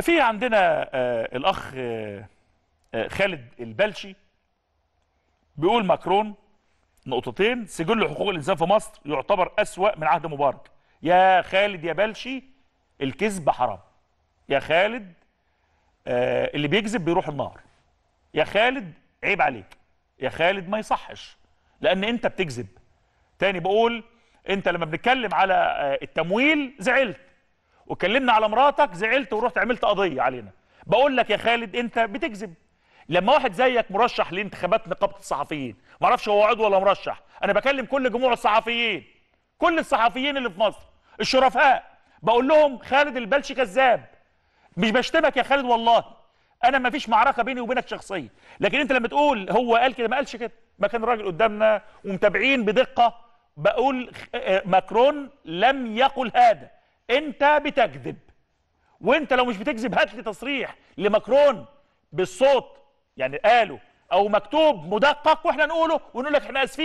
في عندنا آه، الاخ آه، آه، خالد البلشي بيقول ماكرون نقطتين سجل حقوق الانسان في مصر يعتبر اسوا من عهد مبارك يا خالد يا بلشي الكذب حرام يا خالد اللي بيكذب بيروح النار يا خالد عيب عليك يا خالد ما يصحش لان انت بتكذب تاني بقول انت لما بنتكلم على التمويل زعلت واتكلمنا على مراتك زعلت ورحت عملت قضيه علينا بقول لك يا خالد انت بتكذب لما واحد زيك مرشح لانتخابات نقابه الصحفيين ما اعرفش هو عضو ولا مرشح انا بكلم كل جموع الصحفيين كل الصحفيين اللي في مصر الشرفاء بقول لهم خالد البلشي كذاب مش بشتمك يا خالد والله انا ما فيش معركه بيني وبينك شخصيه لكن انت لما تقول هو قال كده ما قالش كده ما كان الراجل قدامنا ومتابعين بدقه بقول آه، ماكرون لم يقل هذا انت بتكذب وانت لو مش بتكذب هات لي تصريح لمكرون بالصوت يعني قاله او مكتوب مدقق واحنا نقوله ونقول لك احنا اسفين